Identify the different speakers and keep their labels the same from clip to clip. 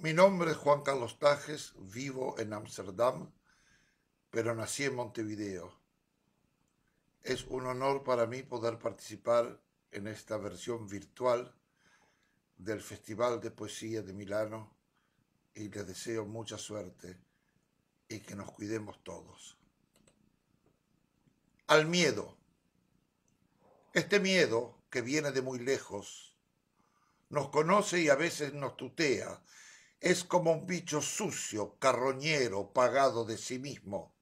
Speaker 1: Mi nombre es Juan Carlos Tajes, vivo en Amsterdam, pero nací en Montevideo. Es un honor para mí poder participar en esta versión virtual del Festival de Poesía de Milano y le deseo mucha suerte y que nos cuidemos todos. Al miedo. Este miedo que viene de muy lejos nos conoce y a veces nos tutea es como un bicho sucio, carroñero, pagado de sí mismo.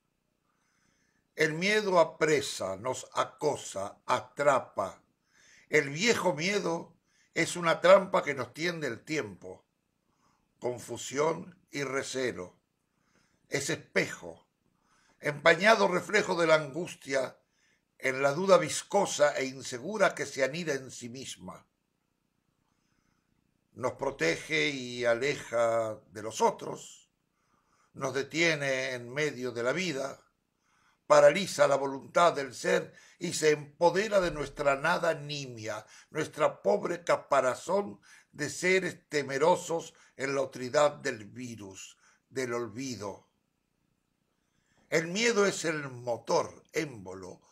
Speaker 1: El miedo apresa, nos acosa, atrapa. El viejo miedo es una trampa que nos tiende el tiempo. Confusión y recelo. Es espejo, empañado reflejo de la angustia en la duda viscosa e insegura que se anida en sí misma nos protege y aleja de los otros, nos detiene en medio de la vida, paraliza la voluntad del ser y se empodera de nuestra nada nimia, nuestra pobre caparazón de seres temerosos en la otridad del virus, del olvido. El miedo es el motor, émbolo,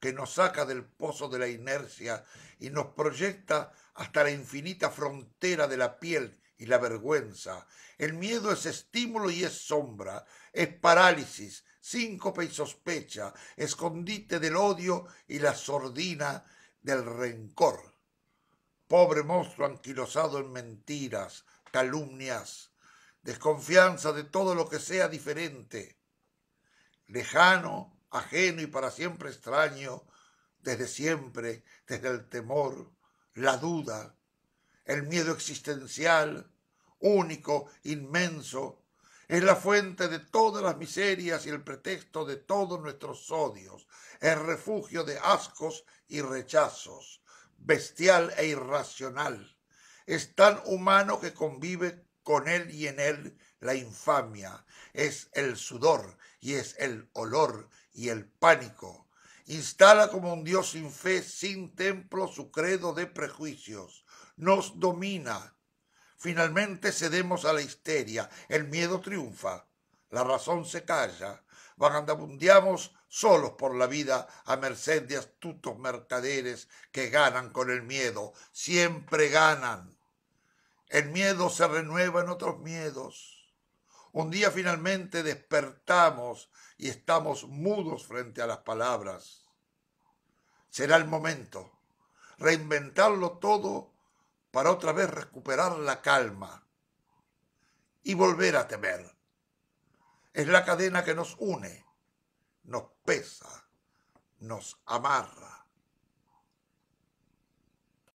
Speaker 1: que nos saca del pozo de la inercia y nos proyecta hasta la infinita frontera de la piel y la vergüenza. El miedo es estímulo y es sombra, es parálisis, síncope y sospecha, escondite del odio y la sordina del rencor. Pobre monstruo anquilosado en mentiras, calumnias, desconfianza de todo lo que sea diferente, lejano ajeno y para siempre extraño, desde siempre, desde el temor, la duda, el miedo existencial, único, inmenso, es la fuente de todas las miserias y el pretexto de todos nuestros odios, el refugio de ascos y rechazos, bestial e irracional. Es tan humano que convive con él y en él la infamia, es el sudor y es el olor y el pánico. Instala como un Dios sin fe, sin templo, su credo de prejuicios. Nos domina. Finalmente cedemos a la histeria. El miedo triunfa. La razón se calla. Vagabundeamos solos por la vida a merced de astutos mercaderes que ganan con el miedo. Siempre ganan. El miedo se renueva en otros miedos. Un día finalmente despertamos y estamos mudos frente a las palabras. Será el momento. Reinventarlo todo para otra vez recuperar la calma y volver a temer. Es la cadena que nos une, nos pesa, nos amarra.